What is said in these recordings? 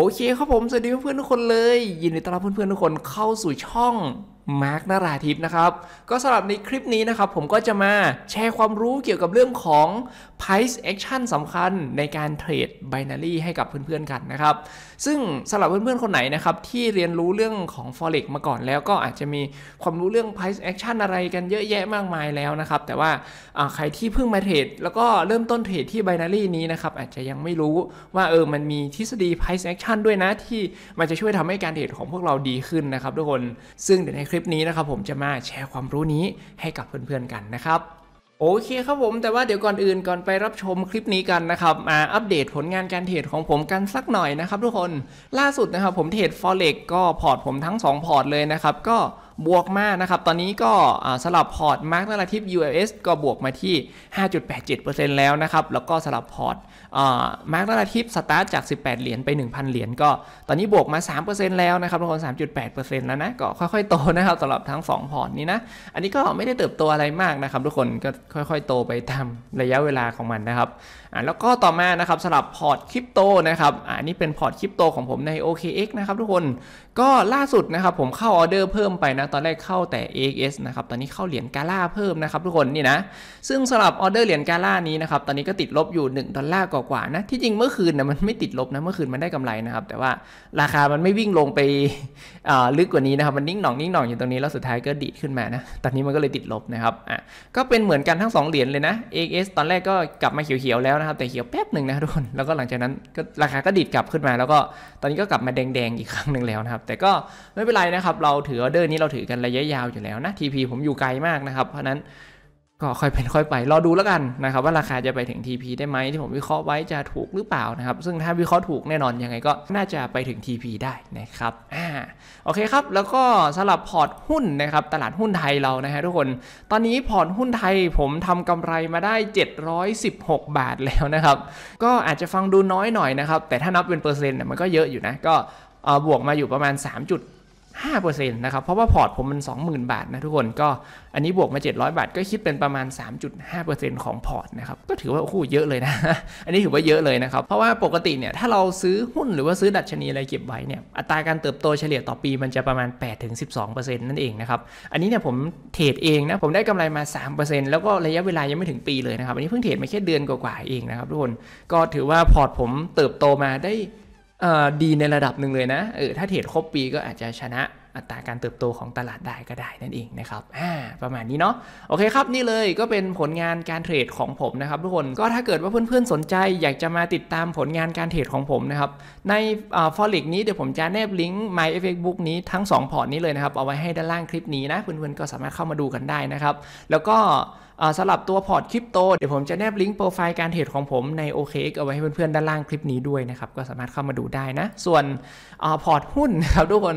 โอเคครับผมสวัสดีเพื่อนๆทุกคนเลย ยินดีต้อนรับเพื่อนๆทุกคนเข้าสู่ช่องมาร์กนาราทิพย์นะครับก็สำหรับในคลิปนี้ นะ ครับ ผมก็จะมาแชร์ความรู้เกี่ยวกับเรื่องของ price action สำคัญในการเทรด binary ให้กับเพื่อนๆกันนะครับซึ่งสำหรับเพื่อนๆคนไหนนะครับที่เรียนรู้เรื่องของ forex มาก่อนแล้วก็อาจจะมีความรู้เรื่อง price action อะไรกันเยอะแยะมากมายแล้วนะครับแต่ว่าใครที่เพิ่งมาเทรดแล้วก็เริ่มต้นเทรดที่ binary นี้นะครับอาจจะยังไม่รู้ว่าเออมันมีทฤษฎี price action ด้วยนะที่มันจะช่วยทำให้การเทรดของพวกเราดีขึ้นนะครับทุกคนซึ่งเดี๋ยวในคลิปลิปนี้นะครับผมจะมาแชร์ความรู้นี้ให้กับเพื่อนๆ กันนะครับโอเคครับผม แต่ว่าเดี๋ยวก่อนอื่นก่อนไปรับชมคลิปนี้กันนะครับมาอัปเดตผลงานการเทรดของผมกันสักหน่อยนะครับทุกคนล่าสุดนะครับผมเทรดฟอเร็ก็ พอร์ตผมทั้ง 2 พอร์ตเลยนะครับก็บวกมากนะครับ ตอนนี้ก็สลับพอร์ตมาร์กนาราทิฟ ULS ก็บวกมาที่ 5.87%แล้วนะครับ แล้วก็สลับพอร์ตมาร์กนาราทิฟสตาร์ทจาก 18 เหรียญไป 1,000 เหรียญก็ตอนนี้บวกมา 3%แล้วนะครับทุกคน 3.8%แล้วนะ ก็ค่อย ๆโตนะครับสำหรับทั้ง2พอร์ตนี้นะ อันนี้ก็ไม่ได้เติบโตอะไรมากนะครับทุกคน ก็ค่อยๆโตไปตามระยะเวลาของมันนะครับแล้วก็ต่อมานะครับสลับพอร์ตคริปโตนะครับอันนี้เป็นพอร์ตคริปโตของผมใน OKX นะครับทุกคน ก็ล่าสุดนะครับผมเข้าออเดอร์เพิ่มไปนะตอนแรกเข้าแต่ AX นะครับ ตอนนี้เข้าเหรียญกาล่าเพิ่มนะครับ ทุกคนนี่นะ ซึ่งสำหรับออเดอร์เหรียญกาล่านี้นะครับ ตอนนี้ก็ติดลบอยู่1ดอลลาร์กว่าๆนะ ที่จริงเมื่อคืนนะมันไม่ติดลบนะเมื่อคืนมันได้กำไรนะครับ แต่ว่าราคามันไม่วิ่งลงไปลึกกว่านี้นะครับ มันนิ่งหน่องนิ่งหน่องอยู่ตรงนี้แล้วสุดท้ายก็ดีดขึ้นมานะ ตอนนี้มันก็เลยติดลบนะครับ อ่ะ ก็เป็นเหมือนกันทั้ง2เหรียญเลยนะ AX ตอนแรกก็กลับมาเขียวๆแล้วนะครับ แต่เขียวแป๊บหนึ่งนะทุกคน แล้วก็หลังจากนั้นก็ราคาก็ดีดกลับขึ้นมาแล้วก็ตอนนี้ก็กลับมาแดงๆอีกครั้งหนึ่งแล้วนะครับแต่ก็ไม่เป็นไรนะครับเราถือออเดอร์นี้เราถือกันระยะยาวอยู่แล้วนะ TP ผมอยู่ไกลมากนะครับ เพราะนั้นก็ค่อยเป็นค่อยไป รอดูแล้วกันนะครับว่าราคาจะไปถึง TP ได้ไหมที่ผมวิเคราะห์ไว้จะถูกหรือเปล่านะครับ ซึ่งถ้าวิเคราะห์ถูกแน่นอนยังไงก็น่าจะไปถึง TP ได้นะครับ อ่า โอเคครับ แล้วก็สำหรับพอร์ตหุ้นนะครับตลาดหุ้นไทยเรา นะฮะทุกคน ตอนนี้พอร์ตหุ้นไทยผมทำกำไรมาได้ 716 บาทแล้วนะครับ ก็อาจจะฟังดูน้อยหน่อยนะครับ แต่ถ้านับเป็นเปอร์เซ็นต์เนี่ยมันก็เยอะอยู่นะ ก็บวกมาอยู่ประมาณ3 5%นะครับเพราะว่าพอร์ตผมมัน 20,000 บาทนะทุกคนก็อันนี้บวกมา700บาทก็คิดเป็นประมาณ 3.5%ของพอร์ตนะครับก็ถือว่าคู่เยอะเลยนะอันนี้ถือว่าเยอะเลยนะครับเพราะว่าปกติเนี่ยถ้าเราซื้อหุ้นหรือว่าซื้อดัชนีอะไรเก็บไว้เนี่ยอัตราการเติบโตเฉลี่ยต่อปีมันจะประมาณ 8-12%นั่นเองนะครับอันนี้เนี่ยผมเทรดเองนะผมได้กำไรมา 3%แล้วก็ระยะเวลายังไม่ถึงปีเลยนะครับอันนี้เพิ่งเทรดมาแค่เดือนกว่าๆเองนะครับทุกคนก็ถือว่าพอร์ตผมเติบโตมาได้ดีในระดับหนึ่งเลยนะเออถ้าเทรดครบปีก็อาจจะชนะอัตราการเติบโตของตลาดได้ก็ได้นั่นเองนะครับประมาณนี้เนาะโอเคครับนี่เลยก็เป็นผลงานการเทรดของผมนะครับทุกคนก็ถ้าเกิดว่าเพื่อนๆสนใจอยากจะมาติดตามผลงานการเทรดของผมนะครับ ในฟอลิกนี้เดี๋ยวผมจะแนบลิงก์ my f x book นี้ทั้ง 2 พอร์ตนี้เลยนะครับ เอาไว้ให้ด้านล่างคลิปนี้นะเพื่อนๆ ก็สามารถเข้ามาดูกันได้นะครับแล้วก็สำหรับตัวพอร์ตคริปโตเดี๋ยวผมจะแนบลิงก์โปรไฟล์การเทรดของผมใน OK เอาไว้ให้เพื่อนๆด้านล่างคลิปนี้ด้วยนะครับ ก็สามารถเข้ามาดูได้นะ ส่วนอพอร์ตหุ้นนะครับทุกคน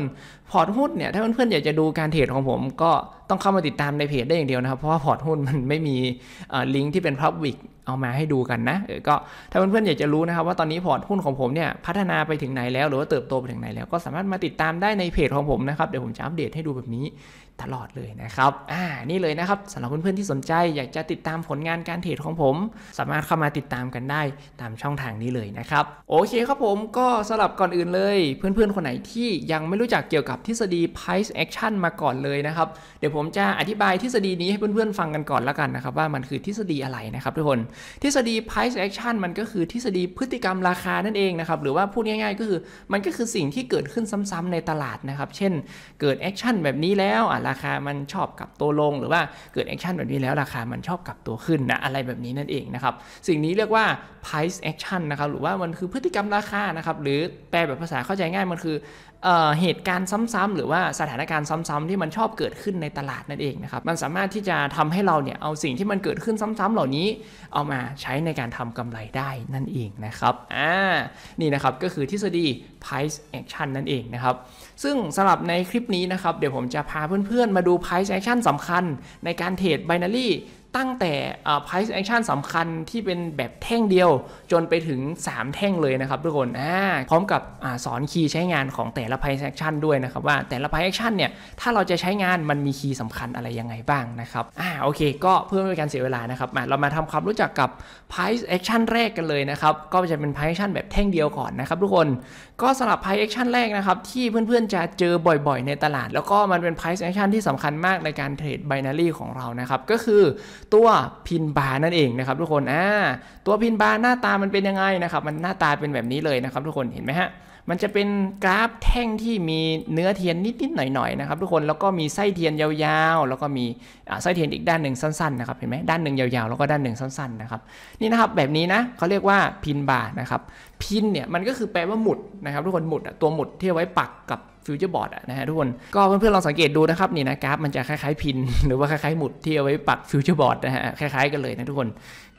พอร์ตหุ้นเนี่ยถ้าเพื่อนๆอยากจะดูการเทรดของผมก็ต้องเข้ามาติดตามในเพจได้อย่างเดียวนะครับ เพราะว่าพอร์ตหุ้นมันไม่มีลิงก์ที่เป็น Public เอามาให้ดูกันนะก็ถ้าเพื่อนๆอยากจะรู้นะครับว่าตอนนี้พอร์ตหุ้นของผมเนี่ยพัฒนาไปถึงไหนแล้วหรือว่าเติบโตไปถึงไหนแล้วก็สามารถมาติดตามได้ในเพจของผมนะครับ เดี๋ยวผมจะอัปเดตให้ดูแบบนี้ตลอดเลยนะครับ อ่า นี่เลยนะครับสำหรับเพื่อนๆที่สนใจอยากจะติดตามผลงานการเทรดของผมสามารถเข้ามาติดตามกันได้ตามช่องทางนี้เลยนะครับ โอเคครับผมก็สำหรับก่อนอื่นเลย เพื่อน ๆ คนไหนที่ยังไม่รู้จักเกี่ยวกับทฤษฎี price action มาก่อนเลยนะครับเดี๋ยวผมจะอธิบายทฤษฎีนี้ให้เพื่อน ๆ ฟังกันก่อนละกันนะครับว่ามันคือทฤษฎีอะไรนะครับทุกคนทฤษฎี price action มันก็คือทฤษฎีพฤติกรรมราคานั่นเองนะครับหรือว่าพูดง่าย ๆ ก็คือ มันก็คือสิ่งที่เกิดขึ้นซ้ำๆ ในตลาดนะครับเช่นเกิดแอคชั่นแบบนี้แล้วอ่ะราคา มันชอบกลับตัวลงหรือว่าเกิดแอคชั่นแบบนี้แล้วราคามันชอบกลับตัวขึ้นนะ อะไรแบบนี้นั่นเองนะครับ สิ่งนี้เรียกว่า price action นะครับ หรือว่ามันคือพฤติกรรมราคานะครับ หรือแปลแบบภาษาเข้าใจง่าย มันคือเหตุการณ์ซ้ำๆ หรือว่าสถานการณ์ซ้ำๆที่มันชอบเกิดขึ้นในตลาดนั่นเองนะครับ มันสามารถที่จะทำให้เราเนี่ย เอาสิ่งที่มันเกิดขึ้นซ้ำ ๆ เหล่านี้ เอามาใช้ในการทำกำไรได้นั่นเองนะครับอ่านี่นะครับก็คือทฤษฎี price action นั่นเองนะครับ ซึ่งสำหรับในคลิปนี้นะครับเดี๋ยวผมจะพาเพื่อนๆมาดู price action สำคัญในการเทรด binary ตั้งแต่ price action สำคัญที่เป็นแบบแท่งเดียว จนไปถึง 3 แท่งเลยนะครับ ทุกคนพร้อมกับอสอนคีย์ใช้งานของแต่ละ price action ด้วยนะครับว่าแต่ละ price action เนี่ยถ้าเราจะใช้งานมันมีคีย์สำคัญอะไรยังไงบ้างนะครับอ่าโอเค ก็เพื่อไม่เป็นการเสียเวลานะครับมาเรามาทำความรู้จักกับ price action แรกกันเลยนะครับ ก็จะเป็น price action แบบแท่งเดียวก่อนนะครับทุกคนก็สำหรับ price action แรกนะครับที่เพื่อนๆจะเจอบ่อย ๆ ในตลาด แล้วก็มันเป็น price action ที่สำคัญมากในการเทรด binary ของเรานะครับก็คือตัวพินบาร์นั่นเองนะครับทุกคนอ่าตัวพินบาร์หน้าตามันเป็นยังไงนะครับ มันหน้าตาเป็นแบบนี้เลยนะครับทุกคนเห็นไหมฮะมันจะเป็นกราฟแท่งที่มีเนื้อเทียนนิดๆหน่อยๆนะครับทุกคนแล้วก็มีไส้เทียนยาวๆ แล้วก็มีไส้เทียนอีกด้านหนึ่งสั้นๆนะครับเห็นไหมด้านหนึ่งยาวๆแล้วก็ด้านหนึ่งสั้นๆนะครับนี่นะครับแบบนี้นะเขาเรียกว่าพินบาร์นะครับพินเนี่ยมันก็คือแปลว่าหมุดนะครับทุกคนหมุดตัวหมุดที่ไว้ปักกับฟิวเจอร์บอร์ดนะฮะทุกคนก็เพื่อนๆลองสังเกตดูนะครับนี่นะกราฟมันจะคล้ายๆพินหรือว่าคล้ายๆหมุดที่เอาไว้ปักฟิวเจอร์บอร์ดนะฮะคล้ายๆ กันเลยนะทุกคน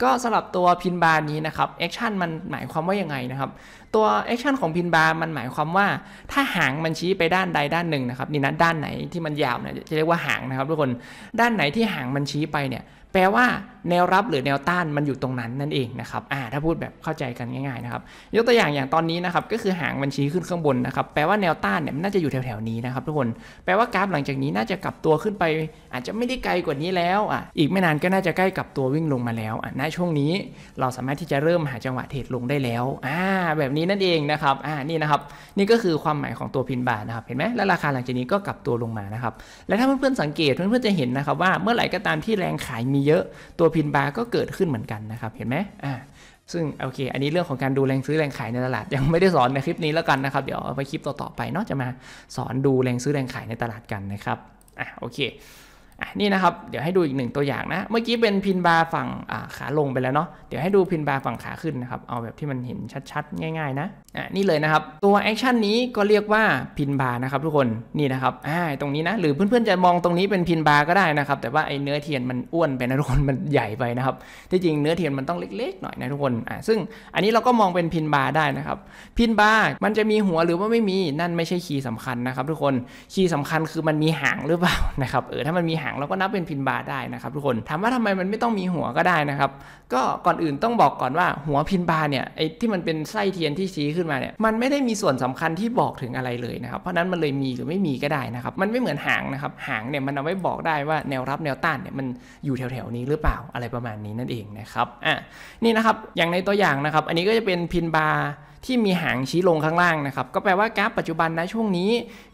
ก็สำหรับตัวพินบาร์นี้นะครับแอคชั่นมันหมายความว่ายังไงนะครับตัวแอคชั่นของพินบาร์มันหมายความว่า ถ้าหางมันชี้ไปด้านใดด้านหนึ่งนะครับ นี่นะด้านไหนที่มันยาวเนี่ยจะเรียกว่าหางนะครับทุกคน ด้านไหนที่หางมันชี้ไปเนี่ย แปลว่าแนวรับ หรือแนวต้านมันอยู่ตรงนั้นนั่นเองนะครับอ่าถ้าพูดแบบเข้าใจกันง่ายๆนะครับยกตัวอย่างอย่างตอนนี้นะครับก็คือหางบัญชีขึ้นข้างบนนะครับแปลว่าแนวต้านเนี่ยมันน่าจะอยู่แถวๆนี้นะครับทุกคนแปลว่ากราฟหลังจากนี้น่าจะกลับตัวขึ้นไป อาจจะไม่ได้ไกลกว่านี้แล้วอ่ะอีกไม่นานก็น่าจะใกล้กับตัววิ่งลงมาแล้วอ่ะณช่วงนี้เราสามารถที่จะเริ่มหาจังหวะเทรดลงได้แล้วอ่าแบบนี้นั่นเองนะครับอ่านี่นะครับนี่ก็คือความหมายของตัวพินบาทนะครับ เห็นไหมและราคาหลังจากนี้ก็กลับตัวลงมานะครับ และถ้าเพื่อนๆสังเกตเพื่อนๆจะเห็นนะครับ ว่าเมื่อไหร่ก็ตามที่แรงขายมีเยอะตัวพินบาร์ก็เกิดขึ้นเหมือนกันนะครับเห็นไหมอ่าซึ่งโอเค อันนี้เรื่องของการดูแรงซื้อแรงขายในตลาดยังไม่ได้สอนในคลิปนี้แล้วกันนะครับเดี๋ยวไปคลิปต่อๆไปเนาะจะมาสอนดูแรงซื้อแรงขายในตลาดกันนะครับอ่ะโอเคนี่นะครับเดี๋ยวให้ดูอีกหนึ่งตัวอย่างนะเมื่อกี้เป็นพินบาร์ฝั่งขาลงไปแล้วเนาะเดี๋ยวให้ดูพินบาร์ฝั่งขาขึ้นนะครับเอาแบบที่มันเห็นชัดๆ ง่าย ๆ นะอ่ะนี่เลยนะครับตัวแอคชั่นนี้ก็เรียกว่าพินบาร์นะครับ ทุกคนนี่นะครับอ่าตรงนี้นะหรือเพื่อนๆจะมองตรงนี้เป็นพินบาร์ก็ได้นะครับแต่ว่าไอ้เนื้อเทียนมันอ้วนไปนะทุกคนมันใหญ่ไปนะครับที่จริงเนื้อเทียนมันต้องเล็กๆหน่อยนะทุกคนอ่าซึ่งอันนี้เราก็มองเป็นพินบาร์ได้นะครับพินบาร์มันจะมีหัวหรือว่าไม่มีนั่นไม่ใช่คีย์สำคัญนะครับทุกคนคีย์สำคัญคือมันมีหางหรือเปล่านะครับเออถ้ามันมีหางางเราก็นับเป็นพินบาร์ได้นะครับทุกคนถามว่าทำไมมันไม่ต้องมีหัวก็ได้นะครับ ก็ก่อนอื่นต้องบอกก่อนว่าหัวพินบาร์เนี่ยไอ้ที่มันเป็นไส้เทียนที่ชี้ขึ้นมาเนี่ยมันไม่ได้มีส่วนสำคัญที่บอกถึงอะไรเลยนะครับ เพราะนั้นมันเลยมีหรือไม่มีก็ได้นะครับ มันไม่เหมือนหางนะครับหางเนี่ยมันเอาไว้บอกได้ว่าแนวรับแนวต้านเนี่ยมันอยู่แถวๆนี้หรือเปล่าอะไรประมาณนี้นั่นเองนะครับอ่ะนี่นะครับ อย่างในตัวอย่างนะครับ อันนี้ก็จะเป็นพินบาร์ที่มีหางชี้ลงข้างล่างนะครับ ก็แปลว่ากราฟปัจจุบันนะช่วงนี้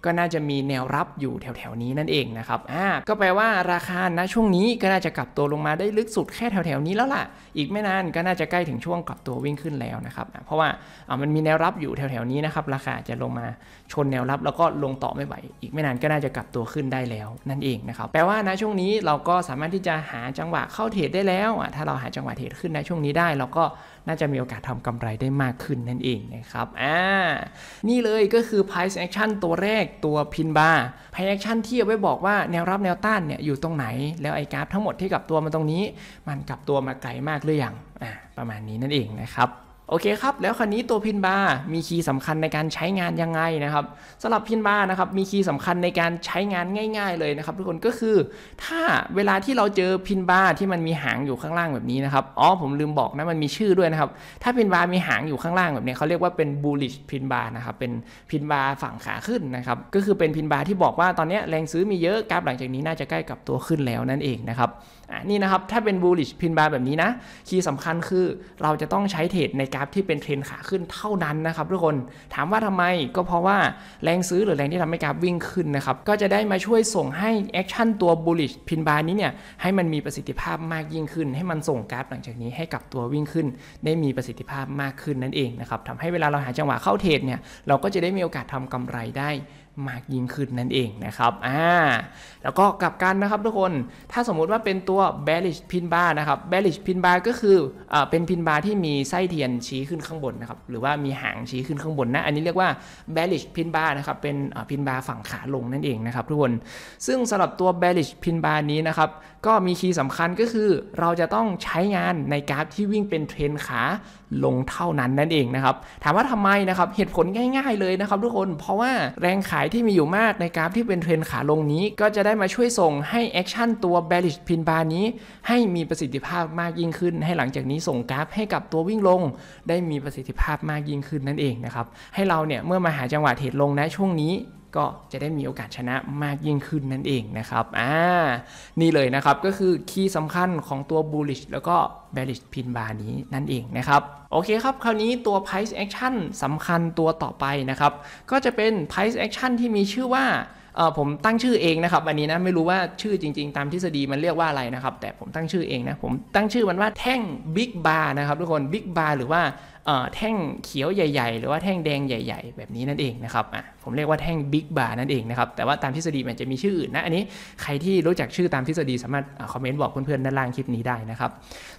ก็น่าจะมีแนวรับอยู่แถว ๆ นี้นั่นเองนะครับอ่าก็แปลว่าราคานะช่วงนี้ ก็น่าจะกลับตัวลงมาได้ลึกสุดแค่แถว ๆ นี้แล้วล่ะ อีกไม่นาน ก็น่าจะใกล้ถึงช่วงกลับตัววิ่งขึ้นแล้วนะครับ เพราะว่าอ่ามันมีแนวรับอยู่แถวๆนี้นะครับราคาจะลงมาชนแนวรับแล้วก็ลงต่อไม่ไหว อีกไม่นานก็น่าจะกลับตัวขึ้นได้แล้วนั่นเองนะครับ แปลว่านะช่วงนี้เราก็สามารถที่จะหาจังหวะเข้าเทรดได้แล้วอ่ถ้าเราหาจังหวะเทรดขึ้นในช่วงนี้ได้เราก็น่าจะมีโอกาสทำกำไรได้มากขึ้นนั่นเองนะครับ อ่า นี่เลยก็คือ price action ตัวแรกตัวพินบาร์ price action ที่เอาไว้บอกว่าแนวรับแนวต้านเนี่ยอยู่ตรงไหน แล้วไอ้กราฟทั้งหมดที่กลับตัวมาตรงนี้ มันกลับตัวมาไกลมากหรือยัง อ่าประมาณนี้นั่นเองนะครับโอเคครับแล้วคันนี้ตัวพินบาร์มีคีย์สำคัญในการใช้งานยังไงนะครับสำหรับพินบาร์นะครับมีคีย์สำคัญในการใช้งานง่ายๆเลยนะครับ ทุกคนก็คือถ้าเวลาที่เราเจอพินบาร์ที่มันมีหางอยู่ข้างล่างแบบนี้นะครับอ๋อผมลืมบอกนะมันมีชื่อด้วยนะครับ ถ้าพินบาร์มีหางอยู่ข้างล่างแบบนี้เขาเรียกว่าเป็น bullish พินบาร์นะครับเป็นพินบาร์ฝั่งขาขึ้นนะครับก็คือเป็นพินบาร์ที่บอกว่าตอนนี้แรงซื้อมีเยอะกราฟหลังจากนี้น่าจะใกล้กับตัวขึ้นแล้วนั่นเองนะครับอ่านี่นะครับถ้าเป็น bullish พินบาร์แบบนี้นะคีย์สำคัญคือเราจะต้องใช้เทรดในการราฟที่เป็นเทรนขาขึ้นเท่านั้นนะครับทุกคนถามว่าทำไมก็เพราะว่าแรงซื้อหรือแรงที่ทำให้กราฟวิ่งขึ้นนะครับก็จะได้มาช่วยส่งให้แอคชั่นตัวบูลลิชพินบาร์นี้เนี่ยให้มันมีประสิทธิภาพมากยิ่งขึ้น ให้มันส่งกราฟหลังจากนี้ให้กับตัววิ่งขึ้น ได้มีประสิทธิภาพมากขึ้นนั่นเองนะครับทำให้เวลาเราหาจังหวะเข้าเทรดเนี่ยเราก็จะได้มีโอกาสทำกำไรได้มากยิ่งขึ้นนั่นเองนะครับ อ่า แล้วก็กลับกันนะครับ ทุกคน ถ้าสมมุติว่าเป็นตัว bearish pin bar นะครับ bearish pin bar ก็คืออเป็นพินบาร์ที่มีไส้เทียนชี้ขึ้นข้างบนนะครับ หรือว่ามีหางชี้ขึ้นข้างบนนะ อันนี้เรียกว่า bearish pin bar นะครับ เป็นพินบาร์ฝั่งขาลงนั่นเองนะครับทุกคน ซึ่งสำหรับตัว bearish pin bar นี้นะครับก็มีคีย์สำคัญก็คือเราจะต้องใช้งานในกราฟที่วิ่งเป็นเทรนขาลงเท่านั้นนั่นเองนะครับ ถามว่าทำไมนะครับเหตุผลง่ายๆเลยนะครับทุกคน เพราะว่าแรงขายที่มีอยู่มากในกราฟที่เป็นเทรนขาลงนี้ ก็จะได้มาช่วยส่งให้แอคชั่นตัว bearish pin bar นี้ ให้มีประสิทธิภาพมากยิ่งขึ้นให้หลังจากนี้ส่งกราฟให้กับตัววิ่งลง ได้มีประสิทธิภาพมากยิ่งขึ้นนั่นเองนะครับให้เราเนี่ยเมื่อมาหาจังหวะเทรดลงนะช่วงนี้ก็จะได้มีโอกาสชนะมากยิ่งขึ้นนั่นเองนะครับ อ่า นี่เลยนะครับ ก็คือคีย์สำคัญของตัว bullish แล้วก็ bearish pin bar นี้นั่นเองนะครับ โอเคครับ คราวนี้ตัว price action สำคัญตัวต่อไปนะครับ ก็จะเป็น price action ที่มีชื่อว่า เออผมตั้งชื่อเองนะครับ อันนี้นะ ไม่รู้ว่าชื่อจริง ๆ ตามทฤษฎีมันเรียกว่าอะไรนะครับ แต่ผมตั้งชื่อเองนะ ผมตั้งชื่อมันว่าแท่งบิ๊กบาร์นะครับทุกคนบิ๊กบาร์หรือว่าแท่งเขียวใหญ่ ๆ หรือว่าแท่งแดงใหญ่ ๆ แบบนี้นั่นเองนะครับอ่ะผมเรียกว่าแท่งบิ๊กบาร์นั่นเองนะครับแต่ว่าตามทฤษฎีมันจะมีชื่ออื่นนะ อันนี้ใครที่รู้จักชื่อตามทฤษฎีสามารถ คอมเมนต์บอกเพื่อนๆด้านล่างคลิปนี้ได้นะครับ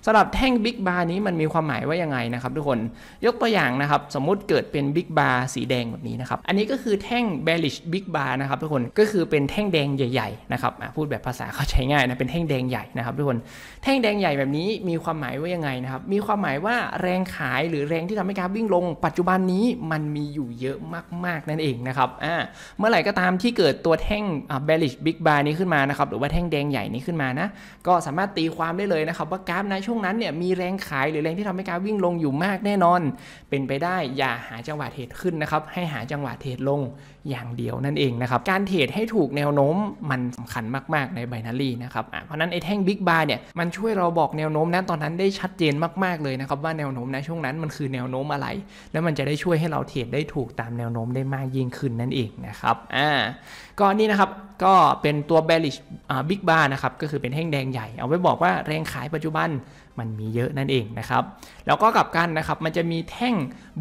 สำหรับแท่งบิ๊กบาร์นี้มันมีความหมายว่ายังไงนะครับทุกคนยกตัวอย่างนะครับสมมุติเกิดเป็นบิ๊กบาร์สีแดงแบบนี้นะครับอันนี้ก็คือแท่งเบลิชบิ๊กบาร์นะครับทุกคนก็คือเป็นแท่งแดงใหญ่ๆนะครับพูดแบบภาษาเข้าใจง่ายนะเป็นแท่งแดงใหญ่นะครับทุกคนแท่งแดงใหญ่แบบนี้มีความหมายว่ายังไงนะครับมีความหมายว่าแรงขายหรือแรงที่ทำให้กราฟวิ่งลงปัจจุบันนี้มันมีอยู่เยอะมาก ๆ นั่นเองนะครับอ่าเมื่อไหร่ก็ตามที่เกิดตัวแท่ง bearish big bar นี้ขึ้นมานะครับหรือว่าแท่งแดงใหญ่นี้ขึ้นมานะก็สามารถตีความได้เลยนะครับว่ากราฟในช่วงนั้นเนี่ยมีแรงขายหรือแรงที่ทำให้กราฟวิ่งลงอยู่มากแน่นอน เป็นไปได้อย่าหาจังหวะเทรดขึ้นนะครับให้หาจังหวะเทรดลงอย่างเดียวนั่นเองนะครับ การเทรดให้ถูกแนวโน้มมันสำคัญมาก ๆ ในไบนารี่นะครับเพราะนั้นไอ้แท่งบิ๊กบาร์เนี่ยมันช่วยเราบอกแนวโน้มนะตอนนั้นได้ชัดเจนมาก ๆเลยนะครับว่าแนวโน้มนะช่วงนั้นมันคือแนวโน้มอะไร แล้วมันจะได้ช่วยให้เราเทรดได้ถูกตามแนวโน้มได้มากยิ่งขึ้นนั่นเองนะครับอ่าก็นี่นะครับก็เป็นตัว bearish บิ๊กบาร์นะครับก็คือเป็นแท่งแดงใหญ่เอาไว้บอกว่าแรงขายปัจจุบันมันมีเยอะนั่นเองนะครับ แล้วก็กลับกันนะครับมันจะมีแท่ง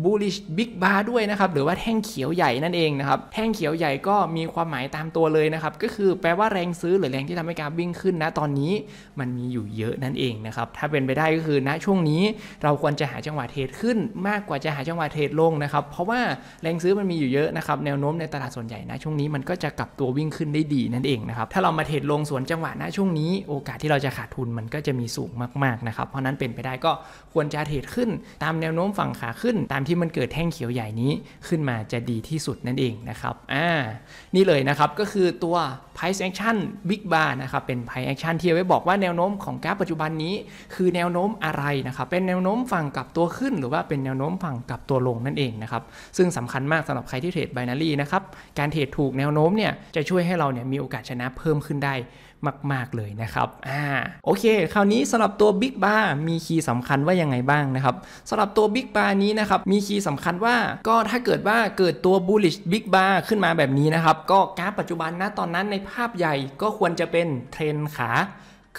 bullish big bar ด้วยนะครับหรือว่าแท่งเขียวใหญ่นั่นเองนะครับแท่งเขียวใหญ่ก็มีความหมายตามตัวเลยนะครับ ก็คือแปลว่าแรงซื้อหรือแรงที่ทำให้การวิ่งขึ้นนะตอนนี้มันมีอยู่เยอะนั่นเองนะครับถ้าเป็นไปได้ก็คือณนะช่วงนี้เราควรจะหาจังหวะเทรดขึ้น มากกว่าจะหาจังหวะเทรดลงนะครับ เพราะว่าแรงซื้อมันมีอยู่เยอะนะครับแนวโน้มในตลาดส่วนใหญ่นะช่วงนี้มันก็จะกลับตัววิ่งขึ้นได้ดีนั่นเองนะครับถ้าเรามาเทรดลงสวนจังหวะณนะช่วงนี้โอกาสที่เราจะขาดทุนมันก็จะมีสูงมากๆนะครับครับเพราะนั้นเป็นไปได้ก็ควรจะเทรดขึ้น ตามแนวโน้มฝั่งขาขึ้นตามที่มันเกิดแท่งเขียวใหญ่นี้ขึ้นมาจะดีที่สุดนั่นเองนะครับอ่านี่เลยนะครับก็คือตัว price action big bar นะครับเป็น price action ที่ไว้บอกว่าแนวโน้มของกราฟปัจจุบันนี้คือแนวโน้มอะไรนะครับ เป็นแนวโน้มฝั่งกลับตัวขึ้น หรือว่าเป็นแนวโน้มฝั่งกลับตัวลงนั่นเองนะครับ ซึ่งสำคัญมากสำหรับใครที่เทรดไ i นารีนะครับการเทรดถูกแนวโน้มเนี่ยจะช่วยให้เราเนี่ยมีโอกาสชนะเพิ่มขึ้นได้มากๆ เลยนะครับ อ่า โอเค คราวนี้สำหรับตัว Big Bar มีคีย์สำคัญว่ายังไงบ้างนะครับ สำหรับตัว Big Bar นี้นะครับ มีคีย์สำคัญว่า ก็ถ้าเกิดว่าเกิดตัว Bullish Big Bar ขึ้นมาแบบนี้นะครับ ก็กราฟปัจจุบันนะตอนนั้นในภาพใหญ่ก็ควรจะเป็นเทรนขา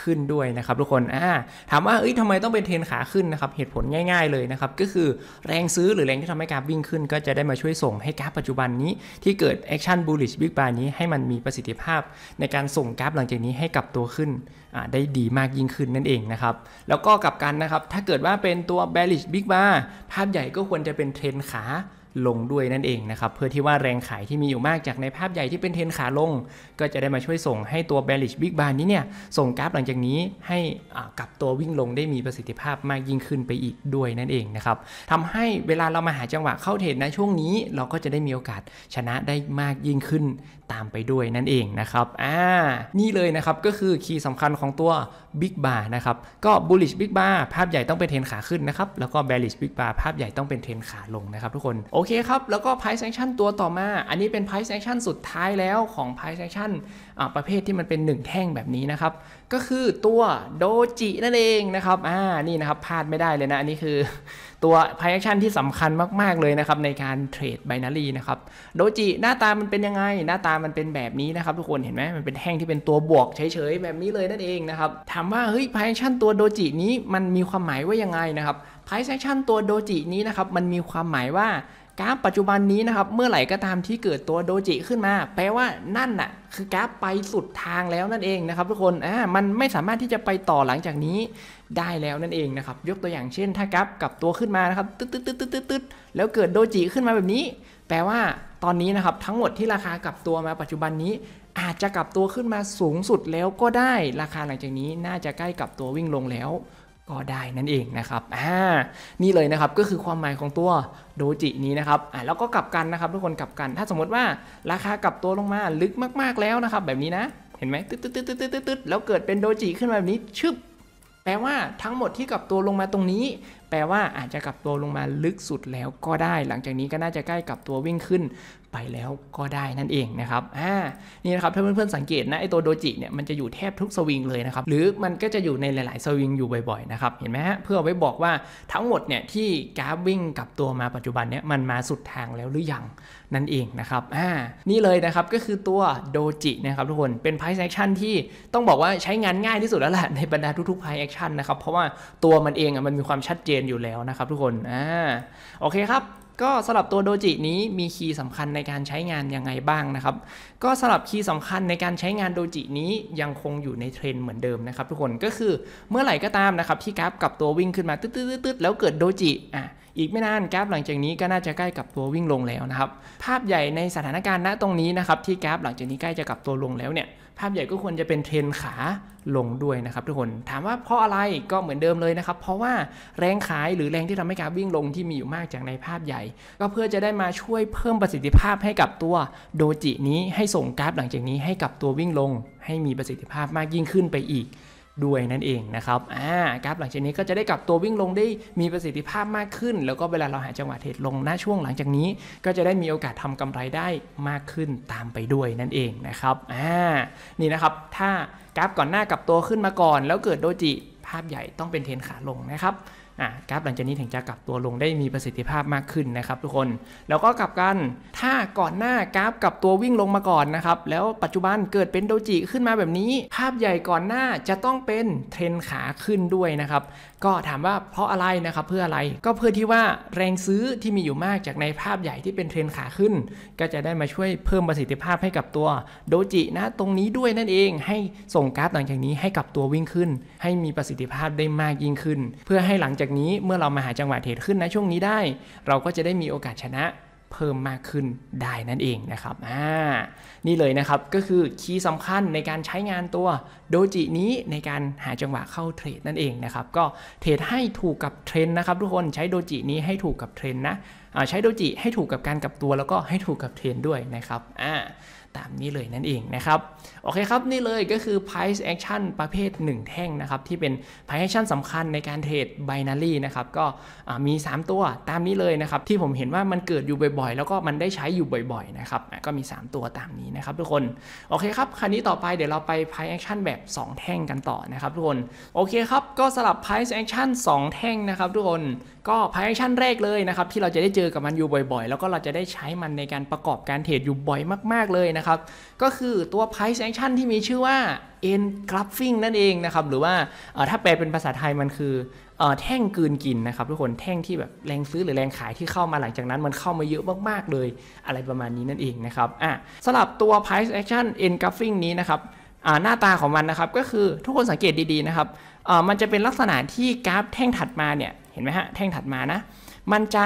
ขึ้นด้วยนะครับทุกคน อ่า ถามว่า เอ้ยทำไมต้องเป็นเทรนขาขึ้นนะครับ เหตุผลง่ายๆเลยนะครับ ก็คือแรงซื้อหรือแรงที่ทำให้กราฟวิ่งขึ้นก็จะได้มาช่วยส่งให้กราฟปัจจุบันนี้ที่เกิดแอคชั่นบูลลิชบิ๊กบายนี้ ให้มันมีประสิทธิภาพในการส่งกราฟหลังจากนี้ให้กลับตัวขึ้นอ่าได้ดีมากยิ่งขึ้นนั่นเองนะครับแล้วก็กลับกันนะครับถ้าเกิดว่าเป็นตัว b e ลลิชบิ๊กบาภาพใหญ่ก็ควรจะเป็นเทรนขาลงด้วยนั่นเองนะครับ เพื่อที่ว่าแรงขายที่มีอยู่มากจากในภาพใหญ่ที่เป็นเทนขาลง ก็จะได้มาช่วยส่งให้ตัว bearish big bar นี้เนี่ย ส่งกราฟหลังจากนี้ให้กับตัววิ่งลงได้มีประสิทธิภาพมากยิ่งขึ้นไปอีกด้วยนั่นเองนะครับทำให้เวลาเรามาหาจังหวะเข้าเทรดนะช่วงนี้เราก็จะได้มีโอกาสชนะได้มากยิ่งขึ้นตามไปด้วยนั่นเองนะครับ อ่า นี่เลยนะครับ ก็คือคีย์สำคัญของตัว Big Bar นะครับ ก็ Bullish Big Bar ภาพใหญ่ต้องเป็นเทรนขาขึ้นนะครับ แล้วก็ Bearish Big Bar ภาพใหญ่ต้องเป็นเทรนขาลงนะครับทุกคน โอเคครับ แล้วก็ Price Action ตัวต่อมา อันนี้เป็น Price Action สุดท้ายแล้วของ Price Action ประเภทที่มันเป็น1แท่งแบบนี้นะครับก็คือตัวโดจินั่นเองนะครับอ่านี่นะครับพลาดไม่ได้เลยนะอันนี้คือ ตัวพายแอคชั่นที่สำคัญมากๆเลยนะครับในการเทรดไบนารีนะครับโดจิหน้าตามันเป็นยังไง หน้าตามันเป็นแบบนี้นะครับทุกคนเห็นไหมมันเป็นแท่งที่เป็นตัวบวกเฉยๆแบบนี้เลยนั่นเองนะครับถามว่าเฮ้ยพายแอคชั่นตัวโดจินี้มันมีความหมายว่ายังไงนะครับพายแอคชั่นตัวโดจินี้นะครับมันมีความหมายว่ากราฟปัจจุบันนี้นะครับ เมื่อไหร่ก็ตามที่เกิดตัวโดจิขึ้นมา แปลว่านั่นน่ะคือกราฟไปสุดทางแล้วนั่นเองนะครับทุกคน อ่า มันไม่สามารถที่จะไปต่อหลังจากนี้ ได้แล้วนั่นเองนะครับ ยกตัวอย่างเช่น ถ้ากราฟกลับตัวขึ้นมานะครับ ตึ๊ดตึ๊ดตึ๊ดตึ๊ดตึ๊ดตึ๊ดแล้วเกิดโดจิขึ้นมาแบบนี้ แปลว่าตอนนี้นะครับทั้งหมดที่ราคากลับตัวมาปัจจุบันนี้ อาจจะกลับตัวขึ้นมาสูงสุดแล้วก็ได้ ราคาหลังจากนี้น่าจะใกล้กลับตัววิ่งลงแล้วก็ได้นั่นเองนะครับ อ่า นี่เลยนะครับ ก็คือความหมายของตัวโดจินี้นะครับ อ่าแล้วก็กลับกันนะครับ ทุกคนกลับกัน ถ้าสมมติว่า ราคากลับตัวลงมาลึกมากๆแล้วนะครับแบบนี้นะ เห็นไหม ตึ๊ดตึ๊ดตึ๊ดตึ๊ดตึ๊ดแล้วเกิดเป็นโดจิขึ้นมาแบบนี้ ชึบ แปลว่าทั้งหมดที่กลับตัวลงมาตรงนี้ แปลว่าอาจจะกลับตัวลงมาลึกสุดแล้วก็ได้ หลังจากนี้ก็น่าจะใกล้กลับตัววิ่งขึ้นไปแล้วก็ได้นั่นเองนะครับ อ่า นี่นะครับถ้าเพื่อนๆสังเกตนะไอตัวโดจิเนี่ยมันจะอยู่แทบทุกสวิงเลยนะครับ หรือมันก็จะอยู่ในหลายๆสวิงอยู่บ่อยๆนะครับ เห็นไหมฮะเพื่อไว้บอกว่าทั้งหมดเนี่ยที่กราฟวิ่งกับตัวมาปัจจุบันเนี่ยมันมาสุดทางแล้วหรือยังนั่นเองนะครับ อ่า นี่เลยนะครับก็คือตัวโดจินะครับทุกคน เป็นไพ่แอคชั่นที่ต้องบอกว่าใช้งานง่ายที่สุดแล้วแหละในบรรดาทุกๆไพ่แอคชั่นนะครับ เพราะว่าตัวมันเองอ่ะมันมีความชัดเจนอยู่แล้วนะครับทุกคน อ่า โอเคครับก็สำหรับตัวโดจินี้มีคีย์สำคัญในการใช้งานยังไงบ้างนะครับก็สำหรับคีย์สำคัญในการใช้งานโดจินี้ยังคงอยู่ในเทรนเหมือนเดิมนะครับ ทุกคนก็คือเมื่อไหร่ก็ตามนะครับที่กราฟกับตัววิ่งขึ้นมาตืดๆแล้วเกิดโดจิอ่ะอีกไม่นานกราฟหลังจากนี้ก็น่าจะใกล้กับตัววิ่งลงแล้วนะครับภาพใหญ่ในสถานการณ์ณตรงนี้นะครับที่กราฟหลังจากนี้ใกล้จะกับตัวลงแล้วเนี่ยภาพใหญ่ก็ควรจะเป็นเทรนขาลงด้วยนะครับทุกคนถามว่าเพราะอะไรก็เหมือนเดิมเลยนะครับเพราะว่าแรงขายหรือแรงที่ทำให้การวิ่งลงที่มีอยู่มากจากในภาพใหญ่ ก็เพื่อจะได้มาช่วยเพิ่มประสิทธิภาพให้กับตัวโดจินี้ ให้ส่งกราฟหลังจากนี้ ให้กับตัววิ่งลง ให้มีประสิทธิภาพมากยิ่งขึ้นไปอีกด้วยนั่นเองนะครับอ่าครับหลังจากนี้ก็จะได้กลับตัววิ่งลงได้มีประสิทธิภาพมากขึ้น แล้วก็เวลาเราหาจังหวะเทรดลงหน้าช่วงหลังจากนี้ ก็จะได้มีโอกาสทำกำไรได้มากขึ้นตามไปด้วยนั่นเองนะครับอ่านี่นะครับ ถ้ากราฟ ก่อนหน้ากลับตัวขึ้นมาก่อน แล้วเกิดโดจิ ภาพใหญ่ต้องเป็นเทรนขาลงนะครับอ่ะกราฟ หลังจากนี้ถึงจะกลับตัวลงได้มีประสิทธิภาพมากขึ้นนะครับทุกคน แล้วก็กลับกัน ถ้าก่อนหน้ากราฟกลับตัววิ่งลงมาก่อนนะครับ แล้วปัจจุบันเกิดเป็นโดจิขึ้นมาแบบนี้ ภาพใหญ่ก่อนหน้าจะต้องเป็นเทรนขาขึ้นด้วยนะครับก็ถามว่าเพราะอะไรนะครับเพื่ออะไรก็เพื่อที่ว่าแรงซื้อที่มีอยู่มากจากในภาพใหญ่ที่เป็นเทรนขาขึ้น ก็จะได้มาช่วยเพิ่มประสิทธิภาพให้กับตัวโดจินะ ตรงนี้ด้วยนั่นเองให้ส่งกราฟหลังจากนี้ให้กับตัววิ่งขึ้น ให้มีประสิทธิภาพได้มากยิ่งขึ้น เพื่อให้หลังจากากนี้เมื่อเรามาหาจังหวะเทรดขึ้นนะช่วงนี้ได้ เราก็จะได้มีโอกาสชนะเพิ่มมากขึ้นได้นั่นเองนะครับอ่านี่เลยนะครับก็คือคีย์สำคัญในการใช้งานตัวโดจินี้ในการหาจังหวะเข้าเทรดนั่นเองนะครับก็เทรดให้ถูกกับเทรนนะครับทุกคนใช้โดจินี้ให้ถูกกับเทรนนะใช้โดจิให้ถูกกับการกับตัวแล้วก็ให้ถูกกับเทรนด้วยนะครับอ่าตามนี้เลยนั่นเองนะครับโอเคครับ นี่เลยก็คือ price action ประเภท 1 แท่งนะครับที่เป็น price action สำคัญในการเทรด binary นะครับ ก็มี 3 ตัวตามนี้เลยนะครับที่ผมเห็นว่ามันเกิดอยู่บ่อย ๆ แล้วก็มันได้ใช้อยู่บ่อยๆนะครับก็มี 3 ตัวตามนี้นะครับทุกคนโอเคครับคราวนี้ต่อไปเดี๋ยวเราไป price action แบบ2 แท่งกันต่อนะครับทุกคนโอเคครับก็สลับ price action 2แท่งนะครับทุกคนก็พาย d i c t i แรกเลยนะครับ ที่เราจะได้เจอกับมันอยู่บ่อยๆแล้วก็เราจะได้ใช้มันในการประกอบการเทรดอยู่บ่อยมากๆเลยนะครับก็คือตัวพาย c ซ a c t i ที่มีชื่อว่า e N Graphing นั่นเองนะครับหรือว่าถ้าแปลเป็นภาษาไทยมันคือแท่งกืนกินนะครับทุกคนแท่งที่แบบแรงซื้อหรือแรงขายที่เข้ามาหลังจากนั้น มันเข้ามาเยอะมาก ๆ เลยอะไรประมาณนี้นั่นเองนะครับอ่ะสำหรับตัวพา i c e ชั่น e n n graphing นี้นะครับหน้าตาของมันนะครับก็คือทุกคนสังเกตดีๆนะครับมันจะเป็นลักษณะที่กราฟแท่งถัดมาเนี่ยห็นไหมฮะ แท่งถัดมานะมันจะ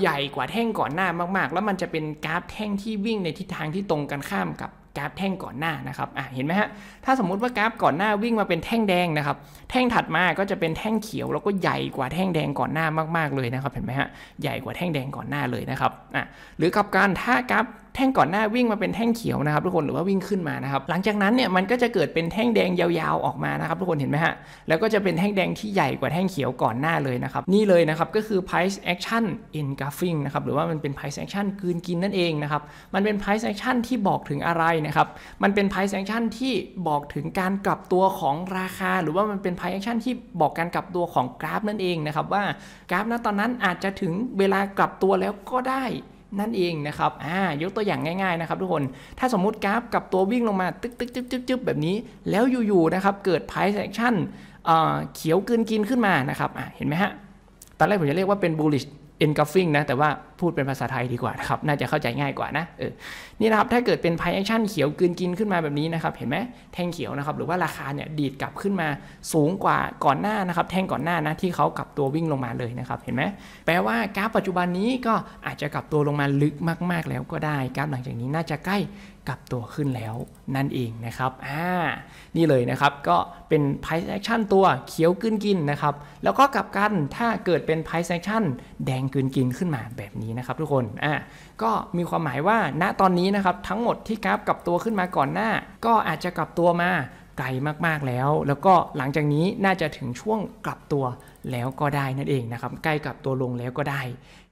ใหญ่กว่าแท่งก่อนหน้ามากๆ แล้วมันจะเป็นกราฟแท่งที่วิ่งในทิศทางที่ตรงกันข้ามกับกราฟแท่งก่อนหน้านะครับอ่ะเห็นไหมฮะถ้าสมมุติว่ากราฟก่อนหน้าวิ่งมาเป็นแท่งแดงนะครับแท่งถัดมาก็จะเป็นแท่งเขียวแล้วก็ใหญ่กว่าแท่งแดงก่อนหน้ามากๆเลยนะครับเห็นไหมฮะใหญ่กว่าแท่งแดงก่อนหน้าเลยนะครับอ่ะหรือกับการถ้ากราฟแท่งก่อนหน้าวิ่งมาเป็นแท่งเขียวนะครับทุกคนหรือว่าวิ่งขึ้นมานะครับ หลังจากนั้นเนี่ยมันก็จะเกิดเป็นแท่งแดงยาวๆออกมานะครับ ทุกคนเห็นไหมฮะ แล้วก็จะเป็นแท่งแดงที่ใหญ่กว่าแท่งเขียวก่อนหน้าเลยนะครับ นี่เลยนะครับก็คือ price action engulfing นะครับหรือว่ามันเป็น price action กืนกินนั่นเองนะครับมันเป็น price action ที่บอกถึงอะไรนะครับมันเป็น price action ที่บอกถึงการกลับตัวของราคา หรือว่ามันเป็น price action ที่บอกการกลับตัวของกราฟนั่นเองนะครับว่ากราฟณตอนนั้นอาจจะถึงเวลากลับตัวแล้วก็ได้นั่นเองนะครับ อ่า ยกตัวอย่างง่ายๆนะครับทุกคน ถ้าสมมุติกราฟกับตัววิ่งลงมา ตึ๊กตึ๊กจึ๊บจึ๊บแบบนี้ แล้วอยู่ๆนะครับ เกิด price action เขียวกินกินขึ้นมานะครับ อ่าเห็นไหมฮะ ตอนแรกผมจะเรียกว่าเป็น bullish engulfing นะ แต่ว่าพูดเป็นภาษาไทยดีกว่านะครับ น่าจะเข้าใจง่ายกว่านะ เออ นี่นะครับ ถ้าเกิดเป็นไพแอคชั่นเขียวกืนกินขึ้นมาแบบนี้นะครับ เห็นไหมแท่งเขียวนะครับ หรือว่าราคาเนี่ยดีดกลับขึ้นมาสูงกว่าก่อนหน้านะครับ แท่งก่อนหน้านะ ที่เขากลับตัววิ่งลงมาเลยนะครับ เห็นไหมแปลว่ากราฟปัจจุบันนี้ก็อาจจะกลับตัวลงมาลึกมาก ๆ แล้วก็ได้ กราฟหลังจากนี้น่าจะใกล้กลับตัวขึ้นแล้วนั่นเองนะครับ อ่า นี่เลยนะครับ ก็เป็น price action ตัวเขียวกึนกินนะครับ แล้วก็กลับกัน ถ้าเกิดเป็น price action แดงกึนกินขึ้นมาแบบนี้นะครับทุกคน อ่า ก็มีความหมายว่า ณ ตอนนี้นะครับ ทั้งหมดที่กราฟกลับตัวขึ้นมาก่อนหน้า ก็อาจจะกลับตัวมาไกลมากๆแล้ว แล้วก็หลังจากนี้น่าจะถึงช่วงกลับตัวแล้วก็ได้นั่นเองนะครับ ใกล้กลับตัวลงแล้วก็ได้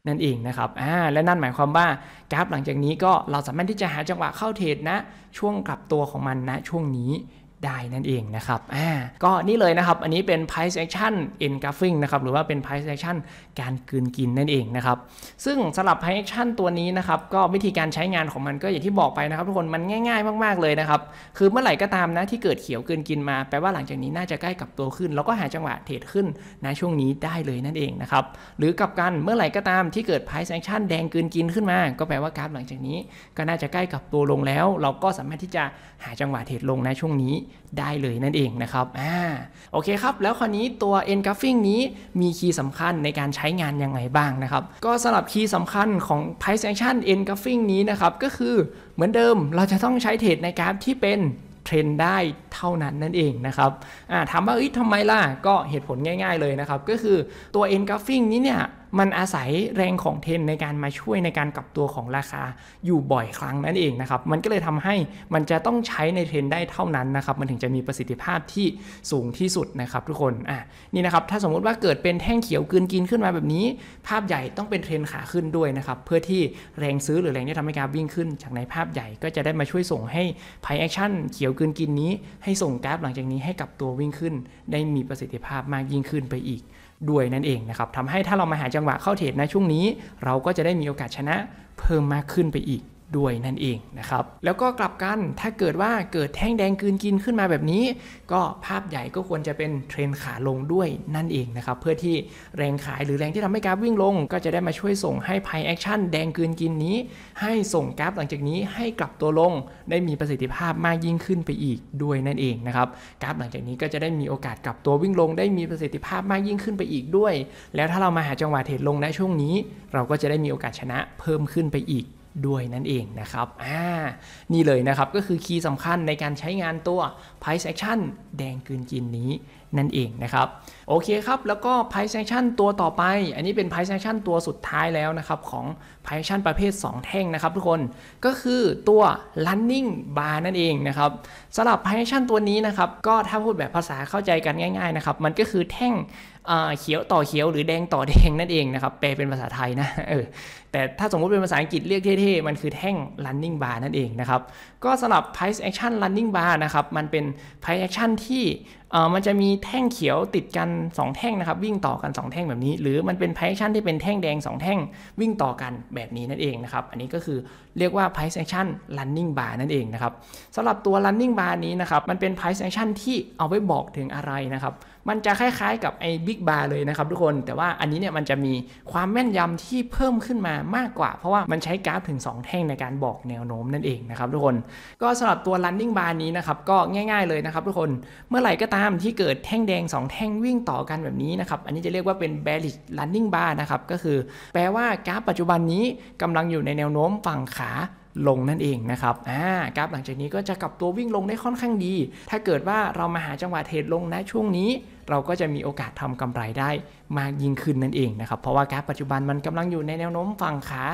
นั่นเองนะครับ อ่า และนั่นหมายความว่า กราฟหลังจากนี้ก็เราสามารถที่จะหาจังหวะเข้าเทรดนะ ช่วงกลับตัวของมันนะช่วงนี้ได้นั่นเองนะครับ อ่า ก็นี่เลยนะครับ อันนี้เป็น price action engulfing นะครับ หรือว่าเป็น price action การกืนกินนั่นเองนะครับ ซึ่งสำหรับ price action ตัวนี้นะครับ ก็วิธีการใช้งานของมันก็อย่างที่บอกไปนะครับทุกคน มันง่าย ๆมากๆเลยนะครับ คือเมื่อไหร่ก็ตามนะที่เกิดเขียวกืนกินมา แปลว่าหลังจากนี้น่าจะใกล้กับตัวขึ้นแล้วก็หาจังหวะเทรดขึ้นนะช่วงนี้ได้เลยนั่นเองนะครับ หรือกับกัน เมื่อไหร่ก็ตามที่เกิด price action แดงกืนกินขึ้นมา ก็แปลว่ากราฟหลังจากนี้ก็น่าจะใกล้กับตัวลงแล้ว เราก็สามารถที่จะหาจังหวะเทรดลงนะช่วงนี้ได้เลยนั่นเองนะครับอ่าโอเคครับ แล้วคราวนี้ตัว e n graphing นี้มีคีย์สำคัญในการใช้งานยังไงบ้างนะครับ ก็สำหรับคีย์สำคัญของ price action e n graphing นี้นะครับก็คือเหมือนเดิมเราจะต้องใช้เทรดในกราฟที่เป็นเทรนได้เท่านั้นนั่นเองนะครับถามว่าเอ้ยทำไมล่ะก็เหตุผลง่าย ๆเลยนะครับก็คือตัว e n graphing นี้เนี่ยมันอาศัยแรงของเทนในการมาช่วยในการกลับตัวของราคาอยู่บ่อยครั้งนั่นเองนะครับมันก็เลยทำให้มันจะต้องใช้ในเทนได้เท่านั้นนะครับมันถึงจะมีประสิทธิภาพที่สูงที่สุดนะครับทุกคนอ่ะนี่นะครับถ้าสมมุติว่าเกิดเป็นแท่งเขียวกืนกินขึ้นมาแบบนี้ ภาพใหญ่ต้องเป็นเทรนขาขึ้นด้วยนะครับเพื่อที่แรงซื้อหรือแรงที่ทำให้การวิ่งขึ้น จากในภาพใหญ่ก็จะได้มาช่วยส่งให้ไพ่แอคชั่นเขียวกืนกินนี้ ให้ส่งกราฟหลังจากนี้ให้กลับตัววิ่งขึ้น ได้มีประสิทธิภาพมากยิ่งขึ้นไปอีกด้วยนั่นเองนะครับ ทำให้ถ้าเรามาหาจังหวะเข้าเทรดในช่วงนี้ เราก็จะได้มีโอกาสชนะเพิ่มมากขึ้นไปอีกด้วยนั่นเองนะครับ แล้วก็กลับกัน ถ้าเกิดว่าเกิดแท่งแดงกืนกินขึ้นมาแบบนี้ ก็ภาพใหญ่ก็ควรจะเป็นเทรนขาลงด้วยนั่นเองนะครับ เพื่อที่แรงขายหรือแรงที่ทำให้กราฟวิ่งลง ก็จะได้มาช่วยส่งให้ไพแอคชั่นแดงกืนกินนี้ ให้ส่งกราฟหลังจากนี้ให้กลับตัวลงได้มีประสิทธิภาพมากยิ่งขึ้นไปอีกด้วยนั่นเองนะครับ กราฟหลังจากนี้ก็จะได้มีโอกาสกลับตัววิ่งลงได้มีประสิทธิภาพมากยิ่งขึ้นไปอีกด้วย แล้วถ้าเรามาหาจังหวะเทรดลงในช่วงนี้ เราก็จะได้มีโอกาสชนะเพิ่มขึ้นไปอีกด้วยนั่นเองนะครับ อ่า นี่เลยนะครับ ก็คือคีย์สำคัญในการใช้งานตัว price action แดงกืนกินนี้นั่นเองนะครับโอเคครับ แล้วก็ price action ตัวต่อไป อันนี้เป็น price action ตัวสุดท้ายแล้วนะครับ ของ price action ประเภท 2 แท่งนะครับทุกคน ก็คือตัว running bar นั่นเองนะครับสำหรับ price action ตัวนี้นะครับ ก็ถ้าพูดแบบภาษาเข้าใจกันง่ายๆนะครับ มันก็คือแท่งเขียวต่อเขียวหรือแดงต่อแดงนั่นเองนะครับแปลเป็นภาษาไทยนะเออ แต่ถ้าสมมติเป็นภาษาอังกฤษเรียกเท่ๆ มันคือแท่ง running bar นั่นเองนะครับ ก็สำหรับ price action running bar นะครับ มันเป็น price action ที่มันจะมีแท่งเขียวติดกัน2แท่งนะครับวิ่งต่อกัน2 แท่งแบบนี้ หรือมันเป็นไพ i c e a c ที่เป็นแท่งแดง 2 แท่งวิ่งต่อกันแบบนี้นั่นเองนะครับอันนี้ก็คือเรียกว่าไพ i c e action running bar นั่นเองนะครับสำหรับตัว running bar นี้นะครับมันเป็นไพ i c e action ที่เอาไว้บอกถึงอะไรนะครับมันจะคล้ายๆกับไอ้บิ๊กบาร์เลยนะครับทุกคนแต่ว่าอันนี้เนี่ยมันจะมีความแม่นยำที่เพิ่มขึ้นมามากกว่า เพราะว่ามันใช้กราฟถึง 2 แท่งในการบอกแนวโน้มนั่นเองนะครับทุกคนก็สำหรับตัว running bar นี้นะครับก็ง่ายๆเลยนะครับทุกคนเมื่อไหร่ก็ตามที่เกิดแท่งแดง 2 แท่งวิ่งต่อกันแบบนี้นะครับ อันนี้จะเรียกว่าเป็น bearish running bar นะครับก็คือแปลว่ากราฟ ปัจจุบันนี้กำลังอยู่ในแนวโน้มฝั่งขาลงนั่นเองนะครับอ่ากราฟหลังจากนี้ก็จะกลับตัววิ่งลงได้ค่อนข้างดี ถ้าเกิดว่าเรามาหาจังหวะเทรดลงนะช่วงนี้ เราก็จะมีโอกาสทำกำไรได้มากยิ่งขึ้นนั่นเองนะครับ เพราะว่ากราฟปัจจุบันมันกำลังอยู่ในแนวโน้มฝั่งขา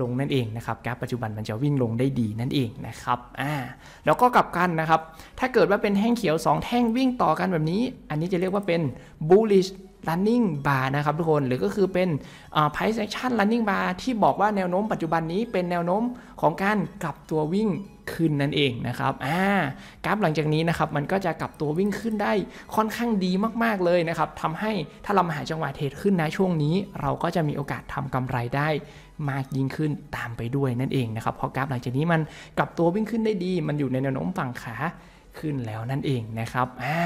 ลงนั่นเองนะครับ กราฟปัจจุบันมันจะวิ่งลงได้ดีนั่นเองนะครับ อ่า แล้วก็กลับกันนะครับ ถ้าเกิดว่าเป็นแท่งเขียว 2 แท่งวิ่งต่อกันแบบนี้ อันนี้จะเรียกว่าเป็น bullish running bar นะครับทุกคน หรือก็คือเป็น price action running bar ที่บอกว่าแนวโน้มปัจจุบันนี้เป็นแนวโน้มของการกลับตัววิ่งขึ้นนั่นเองนะครับอ่ากราฟหลังจากนี้นะครับมันก็จะกลับตัววิ่งขึ้นได้ค่อนข้างดีมาก ๆเลยนะครับทำให้ถ้าเรามาหาจังหวะเทรดขึ้นนะช่วงนี้ เราก็จะมีโอกาสทำกำไรได้มากยิ่งขึ้นตามไปด้วยนั่นเองนะครับเพราะกราฟหลังจากนี้มันกลับตัววิ่งขึ้นได้ดี มันอยู่ในแนวโน้มฝั่งขาขึ้นแล้วนั่นเองนะครับ อ่า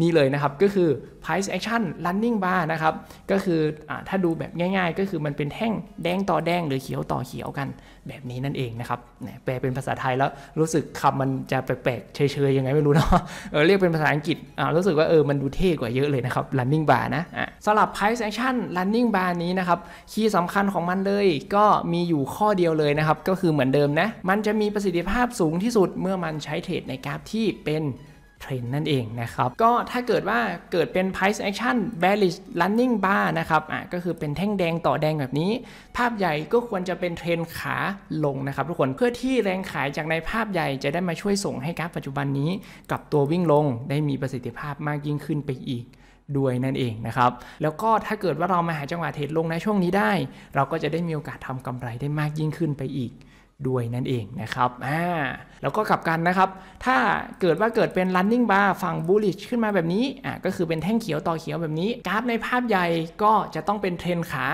นี่เลยนะครับก็คือ price action running bar นะครับ ก็คืออถ้าดูแบบง่ายๆ ก็คือมันเป็นแท่งแดงต่อแดงหรือเขียวต่อเขียวกันแบบนี้นั่นเองนะครับแปลเป็นภาษาไทยแล้วรู้สึกคำมันจะแปลกๆเชยๆ ยังไงไม่รู้เนาะเออเรียกเป็นภาษาอังกฤษอ่ารู้สึกว่าเออมันดูเท่กว่าเยอะเลยนะครับ running bar นะอ่ะสำหรับ price action running bar นี้นะครับคีย์สำคัญของมันเลยก็มีอยู่ข้อเดียวเลยนะครับ ก็คือเหมือนเดิมนะ มันจะมีประสิทธิภาพสูงที่สุดเมื่อมันใช้เทรดในกราฟที่เป็นเทรนนั่นเองนะครับก็ถ้าเกิดว่าเกิดเป็น price action bearish running bar นะครับอ่ะก็คือเป็นแท่งแดงต่อแดงแบบนี้ ภาพใหญ่ก็ควรจะเป็นเทรนขาลงนะครับทุกคน เพื่อที่แรงขายจากในภาพใหญ่จะได้มาช่วยส่งให้กราฟปัจจุบันนี้กับตัววิ่งลงได้มีประสิทธิภาพมากยิ่งขึ้นไปอีกด้วยนั่นเองนะครับ แล้วก็ถ้าเกิดว่าเรามาหาจังหวะเทรดลงในช่วงนี้ได้ เราก็จะได้มีโอกาสทำกำไรได้มากยิ่งขึ้นไปอีกด้วยนั่นเองนะครับ อ่า แล้วก็กลับกันนะครับ ถ้าเกิดว่าเกิดเป็น running bar ฝั่ง bullish ขึ้นมาแบบนี้ อ่าก็คือเป็นแท่งเขียวต่อเขียวแบบนี้ กราฟในภาพใหญ่ก็จะต้องเป็นเทรนขา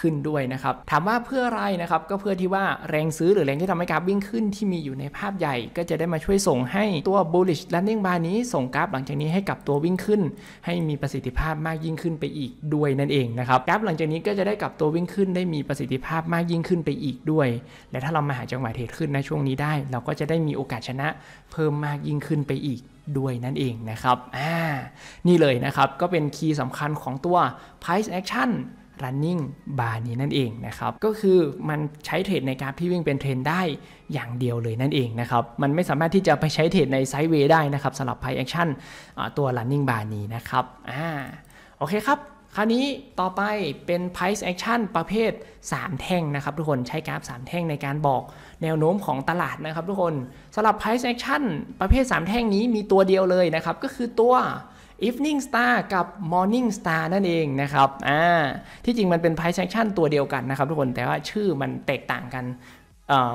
ขึ้นด้วยนะครับ ถามว่าเพื่ออะไรนะครับก็เพื่อที่ว่าแรงซื้อหรือแรงที่ทำให้กราฟวิ่งขึ้น ที่มีอยู่ในภาพใหญ่ ก็จะได้มาช่วยส่งให้ตัว bullish landing bar นี้ส่งกราฟหลังจากนี้ให้กับตัววิ่งขึ้น ให้มีประสิทธิภาพมากยิ่งขึ้นไปอีกด้วยนั่นเองนะครับกราฟหลังจากนี้ก็จะได้กับตัววิ่งขึ้นได้มีประสิทธิภาพมากยิ่งขึ้นไปอีกด้วย และถ้าเรามาหาจังหวะเทรดขึ้นในช่วงนี้ได้ เราก็จะได้มีโอกาสชนะเพิ่มมากยิ่งขึ้นไปอีกด้วยนั่นเองนะครับอ่านี่เลยนะครับก็เป็นคีย์สำคัญของตัว price action running bar นี้นั่นเองนะครับก็คือมันใช้เทรดในกราฟที่วิ่งเป็นเทรนได้อย่างเดียวเลยนั่นเองนะครับ มันไม่สามารถที่จะไปใช้เทรดในไซด์เวย์ได้นะครับสำหรับไพ่แอคชั่นตัว running bar นี้นะครับอ่าโอเคครับคราวนี้ต่อไปเป็น price action ประเภท 3 แท่งนะครับทุกคนใช้กราฟ 3 แท่งในการบอกแนวโน้มของตลาดนะครับ ทุกคนสำหรับ price action ประเภท 3 แท่งนี้มีตัวเดียวเลยนะครับก็คือตัว Evening Star กับ Morning Star นั่นเองนะครับ อ่า ที่จริงมันเป็น price action ตัวเดียวกันนะครับทุกคน แต่ว่าชื่อมันแตกต่างกัน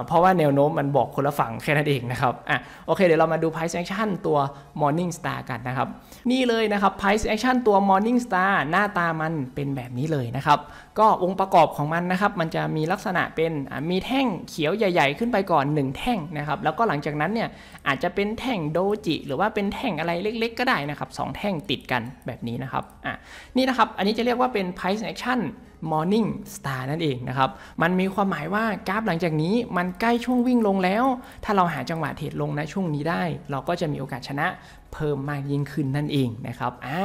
เพราะว่าแนวโน้มมันบอกคนละฝั่งแค่นั้นเองนะครับอ่ะโอเคเดี๋ยวเรามาดู price action ตัว morning star กันนะครับ นี่เลยนะครับ price action ตัว morning star หน้าตามันเป็นแบบนี้เลยนะครับ ก็องค์ประกอบของมันนะครับมันจะมีลักษณะเป็นมีแท่งเขียวใหญ่ๆ ขึ้นไปก่อน 1 แท่งนะครับ แล้วก็หลังจากนั้นเนี่ยอาจจะเป็นแท่งโดจิหรือว่าเป็นแท่งอะไรเล็กๆ ก็ได้นะครับสแท่งติดกันแบบนี้นะครับอ่ะนี่นะครับอันนี้จะเรียกว่าเป็น price action Morning Star นั่นเองนะครับ มันมีความหมายว่ากราฟหลังจากนี้ มันใกล้ช่วงวิ่งลงแล้ว ถ้าเราหาจังหวะเทรดลงนะช่วงนี้ได้ เราก็จะมีโอกาสชนะเพิ่มมากยิ่งขึ้นนั่นเองนะครับ อ่า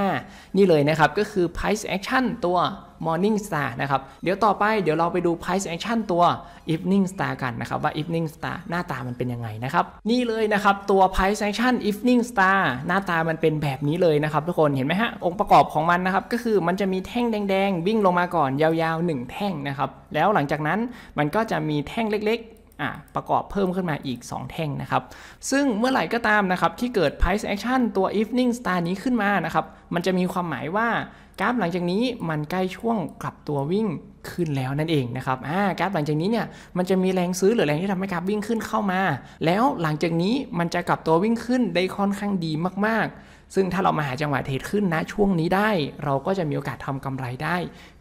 นี่เลยนะครับก็คือ price action ตัว morning star นะครับ เดี๋ยวต่อไปเดี๋ยวเราไปดู price action ตัว evening star กันนะครับ ว่า evening star หน้าตามันเป็นยังไงนะครับ นี่เลยนะครับตัว price action evening star หน้าตามันเป็นแบบนี้เลยนะครับ ทุกคนเห็นไหมฮะองค์ประกอบของมันนะครับก็คือมันจะมีแท่งแดง ๆ วิ่งลงมาก่อนยาวๆ 1 แท่งนะครับ แล้วหลังจากนั้นมันก็จะมีแท่งเล็กประกอบเพิ่มขึ้นมาอีก 2 แท่งนะครับ ซึ่งเมื่อไหร่ก็ตามนะครับ ที่เกิด price action ตัว evening star นี้ขึ้นมานะครับ มันจะมีความหมายว่า กราฟหลังจากนี้มันใกล้ช่วงกลับตัววิ่งขึ้นแล้วนั่นเองนะครับ อ่ากราฟหลังจากนี้เนี่ย มันจะมีแรงซื้อหรือแรงที่ทำให้กราฟวิ่งขึ้นเข้ามา แล้วหลังจากนี้มันจะกลับตัววิ่งขึ้นได้ค่อนข้างดีมากๆ ซึ่งถ้าเรามาหาจังหวะเทรดขึ้นนะช่วงนี้ได้ เราก็จะมีโอกาสทำกำไรได้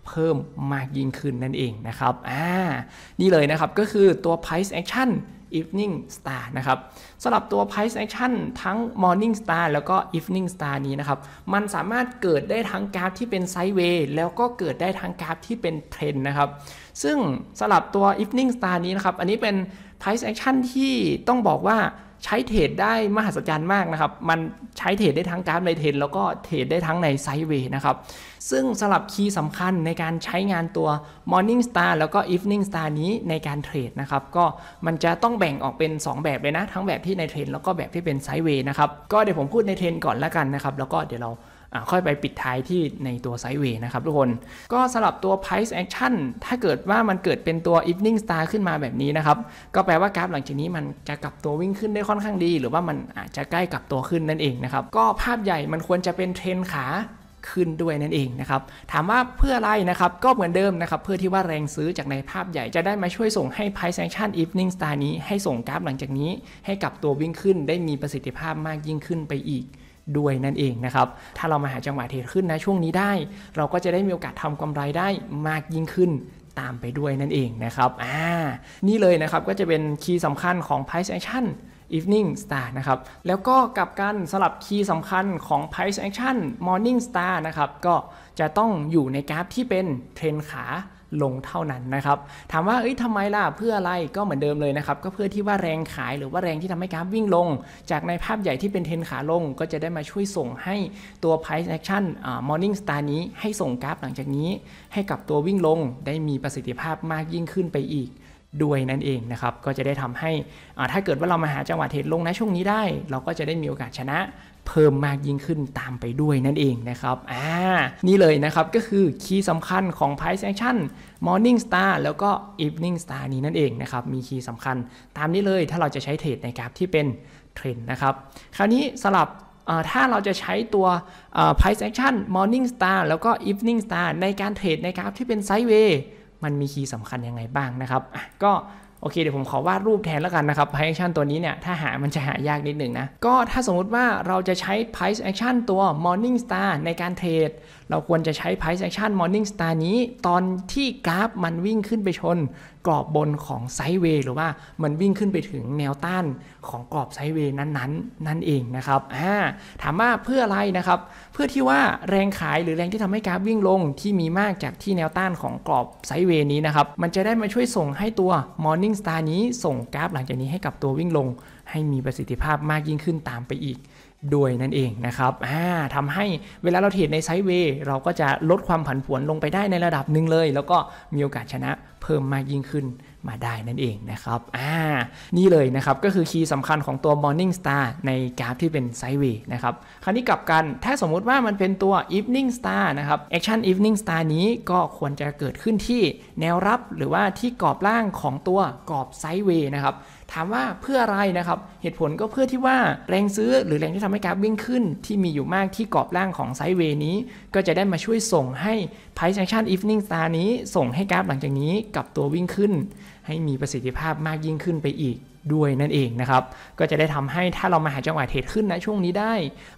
เพิ่มมากยิ่งขึ้นนั่นเองนะครับ อ่า นี่เลยนะครับ ก็คือตัว price action Evening Star นะครับสำหรับตัว Price Action ทั้ง Morning Star แล้วก็ Evening Star นี้นะครับ มันสามารถเกิดได้ทั้งกราฟที่เป็น s i d e w a y แล้วก็เกิดได้ทั้งกราฟที่เป็น Trend นะครับ ซึ่งสำหรับตัว Evening Star นี้นะครับ อันนี้เป็น Price Action ที่ต้องบอกว่าใช้เทรดได้มหัศจรรย์มากนะครับ มันใช้เทรดได้ทั้งกราฟในเทรดแล้วก็เทรดได้ทั้งในไซด์เวย์นะครับ ซึ่งสำหรับคีย์สำคัญในการใช้งานตัว Morning Star แล้วก็ Evening Star นี้ในการเทรดนะครับ ก็มันจะต้องแบ่งออกเป็น 2 แบบเลยนะ ทั้งแบบที่ในเทรดแล้วก็แบบที่เป็นไซด์เวย์นะครับ ก็เดี๋ยวผมพูดในเทรดก่อนละกันนะครับ แล้วก็เดี๋ยวเราค่อยไปปิดท้ายที่ในตัวไซด์เวย์นะครับทุกคน ก็สลับตัว price action ถ้าเกิดว่ามันเกิดเป็นตัว evening star ขึ้นมาแบบนี้นะครับ ก็แปลว่ากราฟหลังจากนี้มันจะกลับตัววิ่งขึ้นได้ค่อนข้างดี หรือว่ามันอาจจะใกล้กลับตัวขึ้นนั่นเองนะครับ ก็ภาพใหญ่มันควรจะเป็นเทรนขาขึ้นด้วยนั่นเองนะครับ ถามว่าเพื่ออะไรนะครับก็เหมือนเดิมนะครับเพื่อที่ว่าแรงซื้อจากในภาพใหญ่จะได้มาช่วยส่งให้ price action evening star นี้ให้ส่งกราฟหลังจากนี้ ให้กลับตัววิ่งขึ้นได้มีประสิทธิภาพมากยิ่งขึ้นไปอีกด้วยนั่นเองนะครับ ถ้าเรามาหาจังหวะเทรดขึ้นนะช่วงนี้ได้ เราก็จะได้มีโอกาสทำกำไรได้มากยิ่งขึ้นตามไปด้วยนั่นเองนะครับ อ่า นี่เลยนะครับก็จะเป็นคีย์สำคัญของ price action Evening Star นะครับ แล้วก็กลับกันสลับคีย์สำคัญของ Price Action Morning Star นะครับ ก็จะต้องอยู่ในกราฟที่เป็นเทรนขาลงเท่านั้นนะครับ ถามว่าเอ้ยทำไมล่ะ เพื่ออะไร ก็เหมือนเดิมเลยนะครับ ก็เพื่อที่ว่าแรงขาย หรือว่าแรงที่ทำให้กราฟวิ่งลง จากในภาพใหญ่ที่เป็นเทนขาลง ก็จะได้มาช่วยส่งให้ตัว price action morning star นี้ให้ส่งกราฟหลังจากนี้ ให้กับตัววิ่งลงได้มีประสิทธิภาพมากยิ่งขึ้นไปอีกด้วยนั่นเองนะครับ ก็จะได้ทำให้ถ้าเกิดว่าเรามาหาจังหวะเทรดลงนะช่วงนี้ได้ เราก็จะได้มีโอกาสชนะเพิ่มมากยิ่งขึ้นตามไปด้วยนั่นเองนะครับ อ่า นี่เลยนะครับก็คือคีย์สำคัญของ price action morning star แล้วก็ evening star นี้นั่นเองนะครับ มีคีย์สำคัญตามนี้เลยถ้าเราจะใช้เทรดในกราฟที่เป็นเทรนด์นะครับคราวนี้สลับถ้าเราจะใช้ตัว price action morning star แล้วก็ evening star ในการเทรดในกราฟที่เป็นไซด์เวย์มันมีคีย์สำคัญยังไงบ้างนะครับก็โอเคเดี๋ยวผมขอวาดรูปแทนแล้วกันนะครับ price action ตัวนี้เนี่ย ถ้าหามันจะหายากนิดหนึ่งนะ ก็ถ้าสมมติว่าเราจะใช้ price action ตัว morning star ในการเทรดเราควรจะใช้ price action morning star นี้ตอนที่กราฟมันวิ่งขึ้นไปชนกรอบบนของไซด์เวย์หรือว่ามันวิ่งขึ้นไปถึงแนวต้านของกรอบไซด์เวย์นั้นๆนั่นเองนะครับถามว่าเพื่ออะไรนะครับ เพื่อที่ว่าแรงขายหรือแรงที่ทำให้กราฟวิ่งลงที่มีมากจากที่แนวต้านของกรอบไซด์เวย์นี้นะครับมันจะได้มาช่วยส่งให้ตัว Morning Star นี้ส่งกราฟ หลังจากนี้ให้กับตัววิ่งลง ให้มีประสิทธิภาพมากยิ่งขึ้นตามไปอีกด้วยนั่นเองนะครับ ทำให้เวลาเราเทรดในไซด์เวย์เราก็จะลดความผันผวนลงไปได้ในระดับหนึ่งเลย แล้วก็มีโอกาสชนะเพิ่มมากยิ่งขึ้นมาได้นั่นเองนะครับ นี่เลยนะครับ ก็คือคีย์สำคัญของตัว Morning Star ในกราฟที่เป็นไซด์เวย์นะครับ คราวนี้กลับกัน ถ้าสมมุติว่ามันเป็นตัว Evening Star นะครับ Action Evening Star นี้ก็ควรจะเกิดขึ้นที่แนวรับหรือว่าที่กรอบล่างของตัวกรอบไซด์เวย์นะครับถามว่าเพื่ออะไรนะครับ เหตุผลก็เพื่อที่ว่าแรงซื้อ หรือแรงที่ทำให้กราฟวิ่งขึ้น ที่มีอยู่มากที่กรอบล่างของไซด์เวย์นี้ ก็จะได้มาช่วยส่งให้ price action evening star นี้ ส่งให้กราฟหลังจากนี้กับตัววิ่งขึ้น ให้มีประสิทธิภาพมากยิ่งขึ้นไปอีกด้วยนั่นเองนะครับ ก็จะได้ทำให้ถ้าเรามาหาจังหวะเทรดขึ้นนะช่วงนี้ได้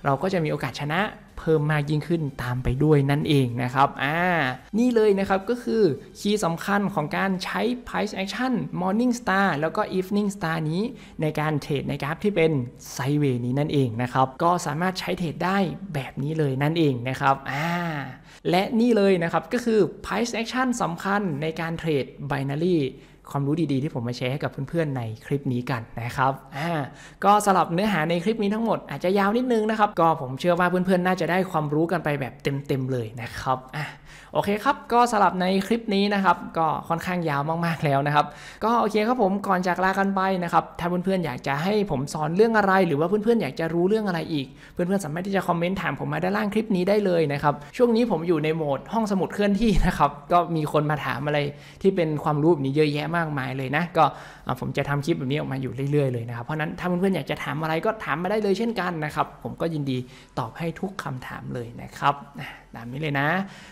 เราก็จะมีโอกาสชนะเพิ่มมากยิ่งขึ้นตามไปด้วยนั่นเองนะครับ อ่า นี่เลยนะครับก็คือคีย์สำคัญของการใช้ price action morning star แล้วก็ evening star นี้ ในการเทรดในกราฟที่เป็นไซเวนี้นั่นเองนะครับ ก็สามารถใช้เทรดได้แบบนี้เลยนั่นเองนะครับ อ่า และนี่เลยนะครับก็คือ price action สำคัญในการเทรด binary ความรู้ดีๆที่ผมมาแชร์ให้กับเพื่อนๆในคลิปนี้กันนะครับ อ่า ก็สำหรับเนื้อหาในคลิปนี้ทั้งหมดอาจจะยาวนิดนึงนะครับ ก็ผมเชื่อว่าเพื่อนๆน่าจะได้ความรู้กันไปแบบเต็มๆเลยนะครับ อ่ะโอเคครับก็สลับในคลิปนี้นะครับก็ค่อนข้างยาวมาก ๆ แล้วนะครับ ก็โอเคครับผมก่อนจากลากันไปนะครับถ้าเพื่อนๆอยากจะให้ผมสอนเรื่องอะไร หรือว่าเพื่อนๆอยากจะรู้เรื่องอะไรอีก เพื่อนๆสามารถที่จะคอมเมนต์ถามผมมาด้านล่างคลิปนี้ได้เลยนะครับช่วงนี้ผมอยู่ในโหมดห้องสมุดเคลื่อนที่นะครับก็มีคนมาถามอะไรที่เป็นความรู้แบบนี้เยอะแยะมากมายเลยนะก็ผมจะทำคลิปแบบนี้ออกมาอยู่เรื่อยๆ เลยนะครับ เพราะนั้นถ้าเพื่อนๆ อยากจะถามอะไรก็ถามมาได้เลยเช่นกันนะครับ ผมก็ยินดีตอบให้ทุกคำถามเลยนะครับตามนี้เลยนะ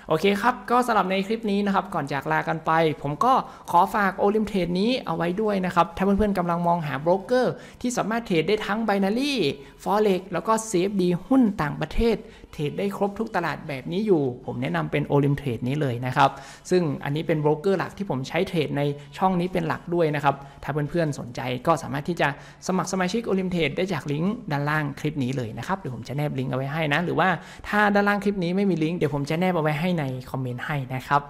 โอเคครับก็สำหรับในคลิปนี้นะครับ ก่อนจากลากันไป ผมก็ขอฝากโอลิมเทรดนี้เอาไว้ด้วยนะครับ ถ้าเพื่อนๆกำลังมองหาโบรกเกอร์ที่สามารถเทรดได้ทั้ง Binary Forex แล้วก็เซฟดีหุ้นต่างประเทศเทรดได้ครบทุกตลาดแบบนี้อยู่ ผมแนะนำเป็นโอลิมเทรดนี้เลยนะครับ ซึ่งอันนี้เป็น โบรกเกอร์หลักที่ผมใช้เทรดในช่องนี้เป็นหลักด้วยนะครับ ถ้าเพื่อนๆสนใจก็สามารถที่จะสมัครสมาชิกโอลิมเทรดได้จาก ลิงก์ด้านล่างคลิปนี้เลยนะครับ เดี๋ยวผมจะแนบลิงก์เอาไว้ให้นะ หรือว่าถ้าด้านล่างคลิปนี้ไม่มีลิงก์ เดี๋ยวผมจะแนบเอาไว้ให้ในคอมเมนต์ให้นะครับ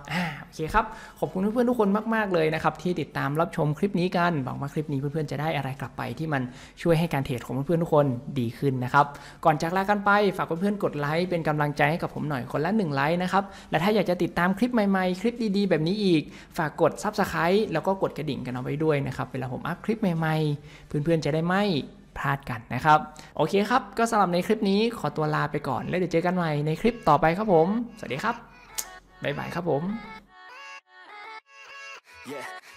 โอเคครับ ขอบคุณเพื่อนๆทุกคนมากๆเลยนะครับที่ติดตามรับชมคลิปนี้กันหวังว่าคลิปนี้เพื่อนๆจะได้อะไรกลับไป ที่มันช่วยให้การเทรดของเพื่อนๆทุกคนดีขึ้นนะครับก่อนจากลากันไปฝากเพื่อนๆกดไลค์ค์เป็นกำลังใจให้กับผมหน่อยคนละ1ไลค์นะครับ และถ้าอยากจะติดตามคลิปใหม่ ๆ คลิปดีๆ แบบนี้อีก ฝากกด Subscribe แล้วก็กดกระดิ่งกันเอาไว้ด้วยนะครับ เวลาผมอัพคลิปใหม่ ๆเพื่อนๆจะได้ไม่พลาดกันนะครับโอเคครับก็สำหรับในคลิปนี้ขอตัวลาไปก่อน แล้วเดี๋ยวเจอกันใหม่ในคลิปต่อไปครับผมสวัสดีครับบ๊ายบายครับผม yeah.